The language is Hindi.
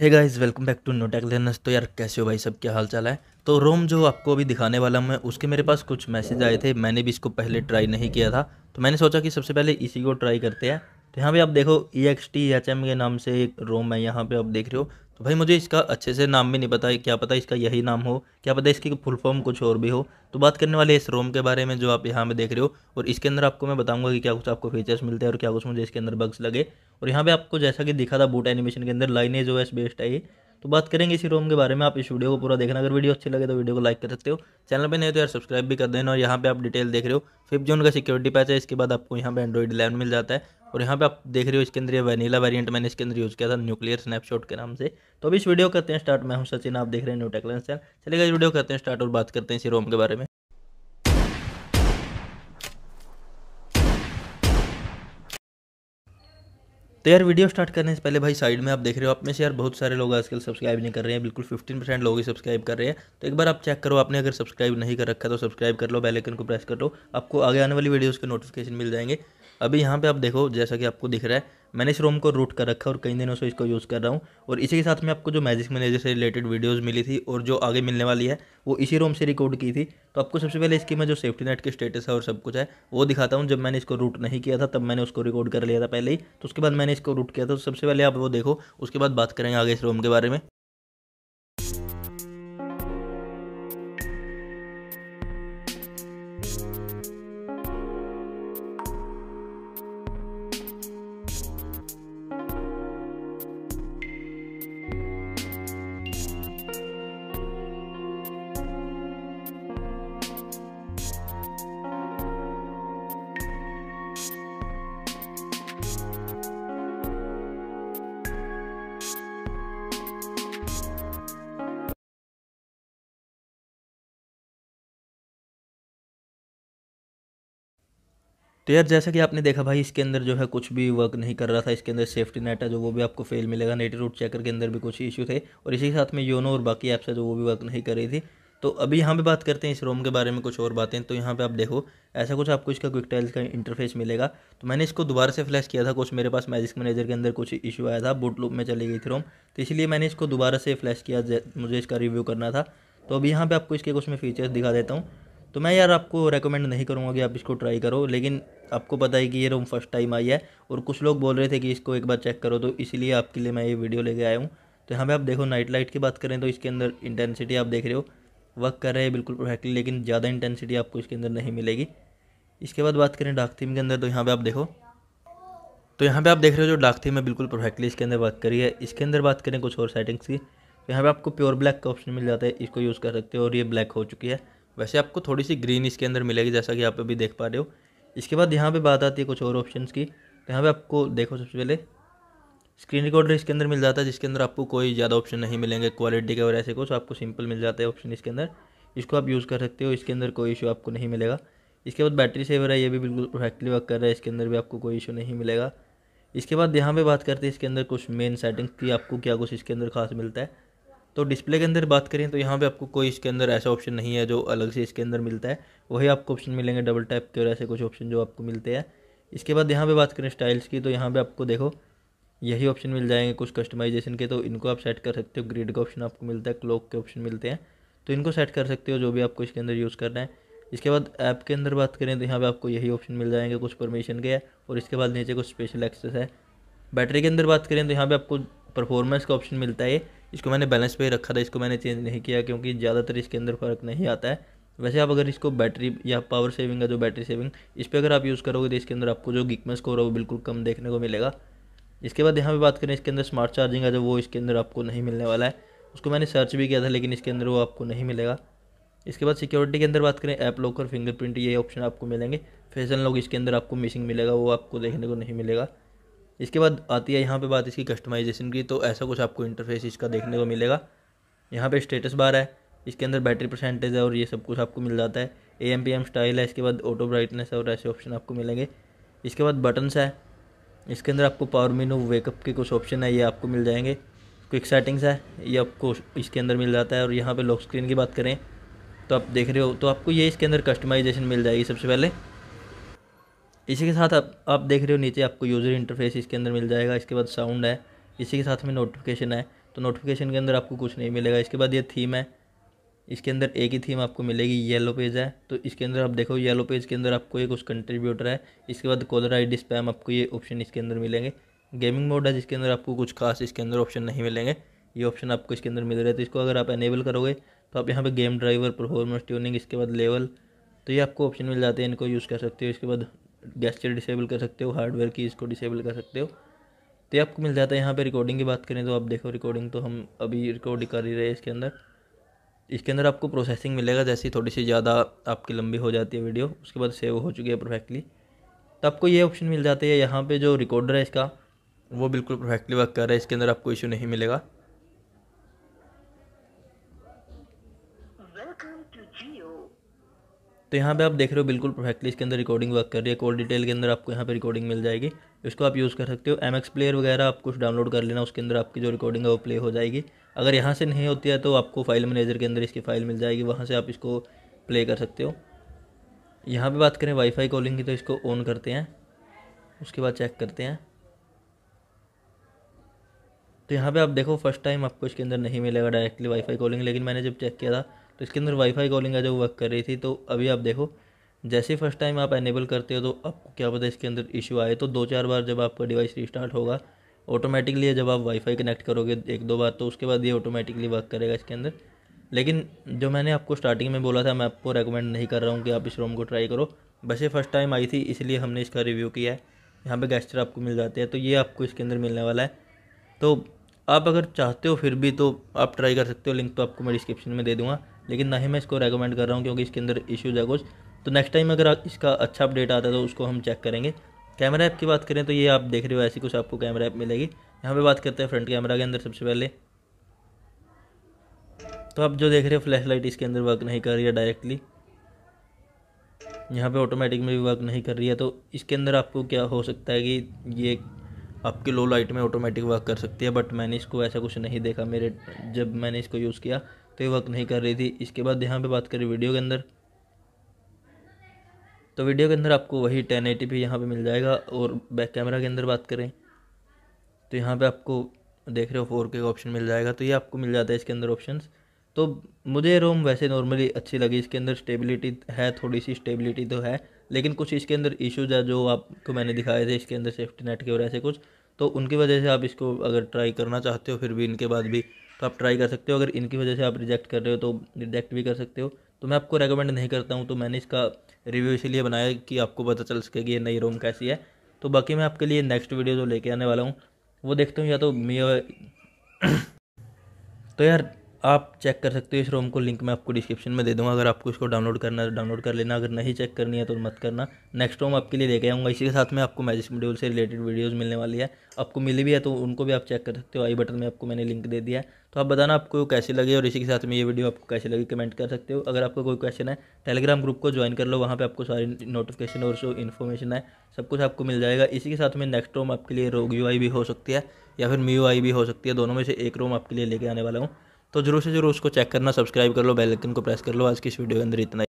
hey guys welcome back to no tech learners तो यार कैसे हो भाई सब क्या हाल चाल है तो रोम जो आपको अभी दिखाने वाला हूँ मैं उसके मेरे पास कुछ मैसेज आए थे मैंने भी इसको पहले ट्राई नहीं किया था तो मैंने सोचा कि सबसे पहले इसी को ट्राई करते हैं तो यहाँ पे आप देखो E X T H M के नाम से एक रोम है यहाँ पे आप देख रहे हो तो भाई मुझे इसका अच्छे से नाम भी नहीं पता है क्या पता इसका यही नाम हो क्या पता इसकी फुल फॉर्म कुछ और भी हो तो बात करने वाले इस रोम के बारे में जो आप यहाँ पे देख रहे हो और इसके अंदर आपको मैं बताऊंगा कि क्या कुछ आपको फीचर्स मिलते हैं और क्या कुछ मुझे इसके अंदर बग्स लगे और यहाँ पे आपको जैसा कि दिखा था बूट एनिमेशन के अंदर लाइनेज ओ एस बेस्ट है ये तो बात करेंगे इसी रोम के बारे में आप इस वीडियो को पूरा देखना अगर वीडियो अच्छी लगे तो वीडियो को लाइक कर सकते हो चैनल पर नहीं तो यार सब्सक्राइब भी कर देना और यहाँ पे आप डिटेल देख रहे हो फिफ्थ जोन का सिक्योरिटी पैच है इसके बाद आपको यहाँ पे एंड्रॉइड इलेवन मिल जाता है और यहाँ पे आप देख रहे हो इसके अंदर वनीला वेरिएंट मैंने इसके अंदर यूज़ किया था न्यूक्लियर स्नैपशॉट के नाम से तो अभी इस वीडियो करते हैं स्टार्ट मैं हूँ सचिन आप देख रहे हैं न्यू टेक्लेंस चैनल चलेगा इस वीडियो करते हैं स्टार्ट और बात करते हैं इसी रोम के बारे में तो यार वीडियो स्टार्ट करने से पहले भाई साइड में आप देख रहे हो आप में से यार बहुत सारे लोग आजकल सब्सक्राइब नहीं कर रहे हैं बिल्कुल फिफ्टीन परसेंट लोग ही सब्सक्राइब कर रहे हैं तो एक बार आप चेक करो आपने अगर सब्सक्राइब नहीं कर रखा तो सब्सक्राइब कर लो बेलाइकन को प्रेस कर लो आपको आगे आने वाली वीडियोज़ के नोटिफिकेशन मिल जाएंगे अभी यहाँ पे आप देखो जैसा कि आपको दिख रहा है मैंने इस रोम को रूट कर रखा है और कई दिनों से इसको यूज़ कर रहा हूँ और इसी के साथ में आपको जो मैजिक मैनेजर से रिलेटेड वीडियोस मिली थी और जो आगे मिलने वाली है वो इसी रोम से रिकॉर्ड की थी तो आपको सबसे पहले इसकी मैं जो सेफ्टी नेट के स्टेटस है और सब कुछ है वो दिखाता हूँ जब मैंने इसको रूट नहीं किया था तब मैंने उसको रिकॉर्ड कर लिया था पहले ही तो उसके बाद मैंने इसको रूट किया था तो सबसे पहले आप वो देखो उसके बाद बात करेंगे आगे इस रोम के बारे में तो यार जैसा कि आपने देखा भाई इसके अंदर जो है कुछ भी वर्क नहीं कर रहा था इसके अंदर सेफ्टी नेट है जो वो भी आपको फेल मिलेगा नेटी रूट चेकर के अंदर भी कुछ इशू थे और इसी के साथ में योनो और बाकी ऐप्स है जो वो भी वर्क नहीं कर रही थी तो अभी यहाँ पे बात करते हैं इस रोम के बारे में कुछ और बातें तो यहाँ पे आप देखो ऐसा कुछ आपको इसका क्विक टाइल्स का इंटरफेस मिलेगा तो मैंने इसको दोबारा से फ्लैश किया था कुछ मेरे पास मैजिक मैनेजर के अंदर कुछ इशू आया था बूट लूप में चली गई थी रोम तो इसलिए मैंने इसको दोबारा से फ्लैश किया मुझे इसका रिव्यू करना था तो अभी यहाँ पर आपको इसके कुछ मैं फीचर्स दिखा देता हूँ तो मैं यार आपको रेकमेंड नहीं करूँगा कि आप इसको ट्राई करो लेकिन आपको पता है कि ये रूम फर्स्ट टाइम आई है और कुछ लोग बोल रहे थे कि इसको एक बार चेक करो तो इसीलिए आपके लिए मैं ये वीडियो लेके आया हूँ तो यहाँ पे आप देखो नाइट लाइट की बात करें तो इसके अंदर इंटेंसिटी आप देख रहे हो वर्क कर रहे हैं बिल्कुल परफेक्टली लेकिन ज़्यादा इंटेंसिटी आपको इसके अंदर नहीं मिलेगी इसके बाद बात करें डार्क थीम के अंदर तो यहाँ पर आप देखो तो यहाँ पर आप देख रहे हो जो डार्क थीम है बिल्कुल परफेक्टली इसके अंदर वर्क करी है इसके अंदर बात करें कुछ और सेटिंग्स की तो यहाँ पर आपको प्योर ब्लैक का ऑप्शन मिल जाता है इसको यूज़ कर सकते हो और ये ब्लैक हो चुकी है वैसे आपको थोड़ी सी ग्रीन इसके अंदर मिलेगी जैसा कि आप अभी देख पा रहे हो इसके बाद यहाँ पे बात आती है कुछ और ऑप्शंस की तो यहाँ पे आपको देखो सबसे पहले स्क्रीन रिकॉर्डर इसके अंदर मिल जाता है जिसके अंदर आपको कोई ज़्यादा ऑप्शन नहीं मिलेंगे क्वालिटी के और ऐसे कुछ आपको सिंपल मिल जाता है ऑप्शन इसके अंदर इसको आप यूज़ कर सकते हो इसके अंदर कोई इशू आपको नहीं मिलेगा इसके बाद बैटरी सेवर है ये भी बिल्कुल परफेक्टली वर्क कर रहा है इसके अंदर भी आपको कोई इशू नहीं मिलेगा इसके बाद यहाँ पर बात करते हैं इसके अंदर कुछ मेन सेटिंग्स की आपको क्या कुछ इसके अंदर खास मिलता है तो डिस्प्ले के अंदर बात करें तो यहाँ पे आपको कोई इसके अंदर ऐसा ऑप्शन नहीं है जो अलग से इसके अंदर मिलता है वही आपको ऑप्शन मिलेंगे डबल टैप के और ऐसे कुछ ऑप्शन जो आपको मिलते हैं इसके बाद यहाँ पे बात करें स्टाइल्स की तो यहाँ पे आपको देखो यही ऑप्शन मिल जाएंगे कुछ कस्टमाइजेशन के तो इनको आप सेट कर सकते हो ग्रिड का ऑप्शन आपको मिलता है क्लॉक के ऑप्शन मिलते हैं तो इनको सेट कर सकते हो जो भी आपको इसके अंदर यूज़ करना है इसके बाद ऐप के अंदर बात करें तो यहाँ पर आपको यही ऑप्शन मिल जाएंगे कुछ परमिशन के है और इसके बाद नीचे कुछ स्पेशल एक्सेस है बैटरी के अंदर बात करें तो यहाँ पर आपको परफॉर्मेंस का ऑप्शन मिलता है इसको मैंने बैलेंस पे रखा था इसको मैंने चेंज नहीं किया क्योंकि ज़्यादातर इसके अंदर फ़र्क नहीं आता है वैसे आप अगर इसको बैटरी या पावर सेविंग का जो बैटरी सेविंग इस पर अगर आप यूज़ करोगे तो इसके अंदर आपको जो गिकमेंस स्कोर है वो बिल्कुल कम देखने को मिलेगा इसके बाद यहाँ पर बात करें इसके अंदर स्मार्ट चार्जिंग का जो वो इसके अंदर आपको नहीं मिलने वाला है उसको मैंने सर्च भी किया था लेकिन इसके अंदर वो आपको नहीं मिलेगा इसके बाद सिक्योरिटी के अंदर बात करें ऐप लॉकर फिंगरप्रिंट ये ऑप्शन आपको मिलेंगे फैशन लॉक इसके अंदर आपको मिसिंग मिलेगा वो आपको देखने को नहीं मिलेगा इसके बाद आती है यहाँ पे बात इसकी कस्टमाइजेशन की तो ऐसा कुछ आपको इंटरफेस इसका देखने को मिलेगा यहाँ पे स्टेटस बार है इसके अंदर बैटरी परसेंटेज है और ये सब कुछ आपको मिल जाता है A M P M style है इसके बाद ऑटो ब्राइटनेस और ऐसे ऑप्शन आपको मिलेंगे इसके बाद बटन्स है इसके अंदर आपको पावर मीनू वेकअप के कुछ ऑप्शन है ये आपको मिल जाएंगे क्विक सेटिंग्स है ये आपको इसके अंदर मिल जाता है और यहाँ पर लॉक स्क्रीन की बात करें तो आप देख रहे हो तो आपको ये इसके अंदर कस्टमाइजेशन मिल जाएगी सबसे पहले इसी के साथ आप आप देख रहे हो नीचे आपको यूज़र इंटरफेस इसके अंदर मिल जाएगा इसके बाद साउंड है इसी के साथ में नोटिफिकेशन है तो नोटिफिकेशन के अंदर आपको कुछ नहीं मिलेगा इसके बाद ये थीम है इसके अंदर एक ही थीम आपको मिलेगी येलो पेज है तो इसके अंदर आप देखो येलो पेज के अंदर आपको एक उस कंट्रीब्यूटर है इसके बाद कॉलर आई डी स्पैम आपको ये ऑप्शन इसके अंदर मिलेंगे गेमिंग मोड है जिसके अंदर आपको कुछ खास इसके अंदर ऑप्शन नहीं मिलेंगे ये ऑप्शन आपको इसके अंदर मिल रहा है तो इसको अगर आप एनेबल करोगे तो आप यहाँ पे गेम ड्राइवर परफॉर्मेंस ट्यूनिंग इसके बाद लेवल तो ये आपको ऑप्शन मिल जाते हैं इनको यूज़ कर सकते हो इसके बाद गैस्चर डिसेबल कर सकते हो हार्डवेयर की इसको डिसेबल कर सकते हो तो ये आपको मिल जाता है यहाँ पे रिकॉर्डिंग की बात करें तो आप देखो रिकॉर्डिंग तो हम अभी रिकॉर्ड कर ही रहे हैं इसके अंदर इसके अंदर आपको प्रोसेसिंग मिलेगा जैसे थोड़ी सी ज़्यादा आपकी लंबी हो जाती है वीडियो उसके बाद सेव हो चुकी है परफेक्टली तो आपको ये ऑप्शन मिल जाते हैं यहाँ पर जो रिकॉर्डर है इसका वो बिल्कुल परफेक्टली वर्क कर रहा है इसके अंदर आपको इशू नहीं मिलेगा तो यहाँ पे आप देख रहे हो बिल्कुल परफेक्टली इसके अंदर रिकॉर्डिंग वर्क कर रही है कोड डिटेल के अंदर आपको यहाँ पे रिकॉर्डिंग मिल जाएगी इसको आप यूज़ कर सकते हो एम प्लेयर वगैरह आप कुछ डाउनलोड कर लेना उसके अंदर आपकी जो रिकॉर्डिंग है वो प्ले हो जाएगी अगर यहाँ से नहीं होती है तो आपको फाइल मैनेजर के अंदर इसकी फाइल मिल जाएगी वहाँ से आप इसको प्ले कर सकते हो यहाँ पर बात करें वाईफाई कॉलिंग की तो इसको ऑन करते हैं उसके बाद चेक करते हैं तो यहाँ पर आप देखो फर्स्ट टाइम आपको इसके अंदर नहीं मिलेगा डायरेक्टली वाईफाई कॉलिंग लेकिन मैंने जब चेक किया था तो इसके अंदर वाईफाई कॉलिंग है जो वर्क कर रही थी तो अभी आप देखो जैसे फर्स्ट टाइम आप एनेबल करते हो तो आपको क्या पता इसके अंदर इशू आए तो दो चार बार जब आपका डिवाइस रिस्टार्ट होगा ऑटोमेटिकली जब आप वाईफाई कनेक्ट करोगे एक दो बार तो उसके बाद ये ऑटोमेटिकली वर्क करेगा इसके अंदर लेकिन जो मैंने आपको स्टार्टिंग में बोला था मैं आपको रेकमेंड नहीं कर रहा हूँ कि आप इस रोम को ट्राई करो बस ये फर्स्ट टाइम आई थी इसलिए हमने इसका रिव्यू किया है यहाँ पर गेस्टर आपको मिल जाते हैं तो ये आपको इसके अंदर मिलने वाला है तो आप अगर चाहते हो फिर भी तो आप ट्राई कर सकते हो लिंक तो आपको मैं डिस्क्रिप्शन में दे दूँगा लेकिन ना ही मैं इसको रेकमेंड कर रहा हूँ क्योंकि इसके अंदर इश्यूज़ है कुछ तो नेक्स्ट टाइम अगर इसका अच्छा अपडेट आता है तो उसको हम चेक करेंगे कैमरा ऐप की बात करें तो ये आप देख रहे हो ऐसी कुछ आपको कैमरा ऐप मिलेगी यहाँ पे बात करते हैं फ्रंट कैमरा के अंदर सबसे पहले तो आप जो देख रहे हो फ्लैश लाइट इसके अंदर वर्क नहीं कर रही है डायरेक्टली यहाँ पे ऑटोमेटिक में भी वर्क नहीं कर रही है तो इसके अंदर आपको क्या हो सकता है कि ये आपके लो लाइट में ऑटोमेटिक वर्क कर सकती है बट मैंने इसको ऐसा कुछ नहीं देखा मेरे जब मैंने इसको यूज़ किया तो ये वर्क नहीं कर रही थी इसके बाद यहाँ पे बात करें वीडियो के अंदर तो वीडियो के अंदर आपको वही टेन एटी पी यहाँ पर मिल जाएगा और बैक कैमरा के अंदर बात करें तो यहाँ पर आपको देख रहे हो फोर के ऑप्शन मिल जाएगा तो ये आपको मिल जाता है इसके अंदर ऑप्शन तो मुझे रोम वैसे नॉर्मली अच्छी लगी इसके अंदर स्टेबिलिटी है थोड़ी सी स्टेबिलिटी तो है लेकिन कुछ इसके अंदर इशूज़ है जो आपको मैंने दिखाए थे इसके अंदर सेफ्टी नेट के और ऐसे कुछ तो उनकी वजह से आप इसको अगर ट्राई करना चाहते हो फिर भी इनके बाद भी तो आप ट्राई कर सकते हो अगर इनकी वजह से आप रिजेक्ट कर रहे हो तो रिजेक्ट भी कर सकते हो तो मैं आपको रेकमेंड नहीं करता हूँ तो मैंने इसका रिव्यू इसीलिए बनाया कि आपको पता चल सके कि ये नई रोम कैसी है तो बाकी मैं आपके लिए नेक्स्ट वीडियो जो लेके आने वाला हूँ वो देखता हूँ या तो मी तो यार आप चेक कर सकते हो इस रोम को लिंक मैं आपको डिस्क्रिप्शन में दे दूँगा अगर आपको इसको डाउनलोड करना है तो डाउनलोड कर लेना अगर नहीं चेक करनी है तो मत करना नेक्स्ट रोम आपके लिए लेके आऊँगा इसी के साथ में आपको मैजिक मेड्यूल से रिलेटेड वीडियोज़ मिलने वाली है आपको मिली भी है तो उनको भी आप चेक कर सकते हो आई बटन में आपको मैंने लिंक दे दिया है तो आप बताना आपको कैसे लगे और इसी के साथ में ये वीडियो आपको कैसे लगी कमेंट कर सकते हो अगर आपको कोई क्वेश्चन है टेलीग्राम ग्रुप को ज्वाइन कर लो वहाँ पर आपको सारी नोटिफिकेशन और सो इन्फॉर्मेशन है सब कुछ आपको मिल जाएगा इसी के साथ में नेक्स्ट रोम आपके लिए रोग यू भी हो सकती है या फिर मी यू भी हो सकती है दोनों में से एक रोम आपके लिए लेके आने वाला हूँ तो जरूर से जरूर उसको चेक करना सब्सक्राइब कर लो बेल आइकन को प्रेस कर लो आज की इस वीडियो के अंदर इतना